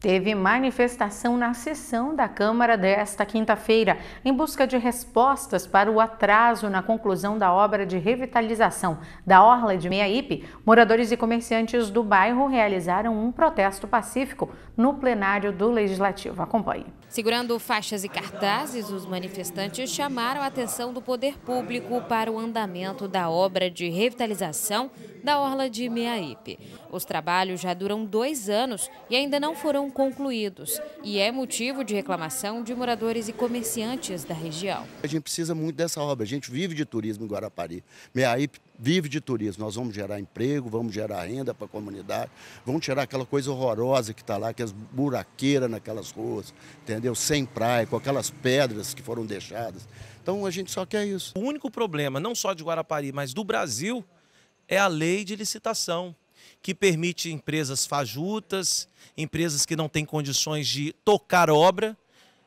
Teve manifestação na sessão da Câmara desta quinta-feira, em busca de respostas para o atraso na conclusão da obra de revitalização da Orla de Meiaípe. Moradores e comerciantes do bairro realizaram um protesto pacífico no plenário do Legislativo. Acompanhe. Segurando faixas e cartazes, os manifestantes chamaram a atenção do poder público para o andamento da obra de revitalização da Orla de Meiaípe. Os trabalhos já duram dois anos e ainda não foram concluídos e é motivo de reclamação de moradores e comerciantes da região. A gente precisa muito dessa obra, a gente vive de turismo em Guarapari. Meiaípe vive de turismo. Nós vamos gerar emprego, vamos gerar renda para a comunidade, vamos tirar aquela coisa horrorosa que está lá, que as buraqueiras naquelas ruas, entendeu? Sem praia, com aquelas pedras que foram deixadas. Então a gente só quer isso. O único problema, não só de Guarapari, mas do Brasil, é a lei de licitação, que permite empresas fajutas, empresas que não têm condições de tocar obra,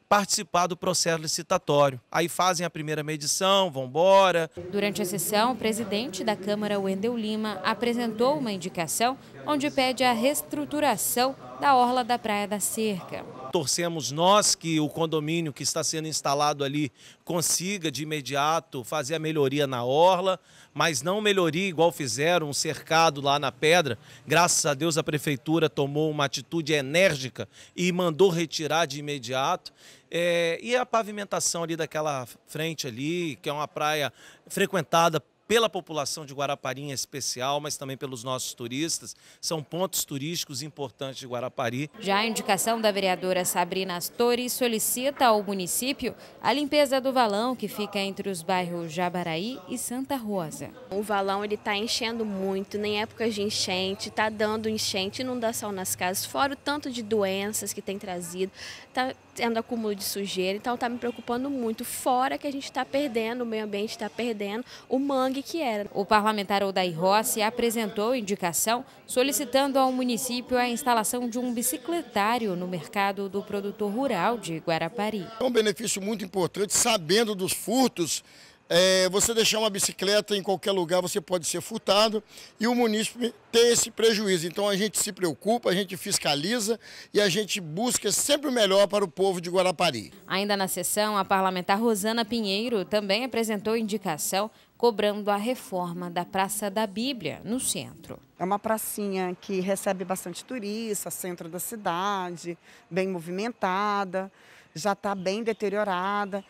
participar do processo licitatório. Aí fazem a primeira medição, vão embora. Durante a sessão, o presidente da Câmara, Wendel Lima, apresentou uma indicação onde pede a reestruturação da orla da Praia da Cerca. Torcemos nós que o condomínio que está sendo instalado ali consiga de imediato fazer a melhoria na orla, mas não melhoria igual fizeram um cercado lá na pedra. Graças a Deus a prefeitura tomou uma atitude enérgica e mandou retirar de imediato. É, e a pavimentação ali daquela frente ali, que é uma praia frequentada pela população de Guarapari em especial, mas também pelos nossos turistas. São pontos turísticos importantes de Guarapari. Já a indicação da vereadora Sabrina Astori solicita ao município a limpeza do valão que fica entre os bairros Jabaraí e Santa Rosa. O valão ele está enchendo muito, nem épocas de enchente, está dando enchente, inundação nas casas, fora o tanto de doenças que tem trazido. Está tendo acúmulo de sujeira, então está me preocupando muito. Fora que a gente está perdendo, o meio ambiente está perdendo o mangue que era. O parlamentar Odair Rossi apresentou indicação solicitando ao município a instalação de um bicicletário no mercado do produtor rural de Guarapari. É um benefício muito importante, sabendo dos furtos é, você deixar uma bicicleta em qualquer lugar, você pode ser furtado e o munícipe tem esse prejuízo. Então a gente se preocupa, a gente fiscaliza e a gente busca sempre o melhor para o povo de Guarapari. Ainda na sessão, a parlamentar Rosana Pinheiro também apresentou indicação cobrando a reforma da Praça da Bíblia, no centro. É uma pracinha que recebe bastante turista, centro da cidade, bem movimentada, já está bem deteriorada.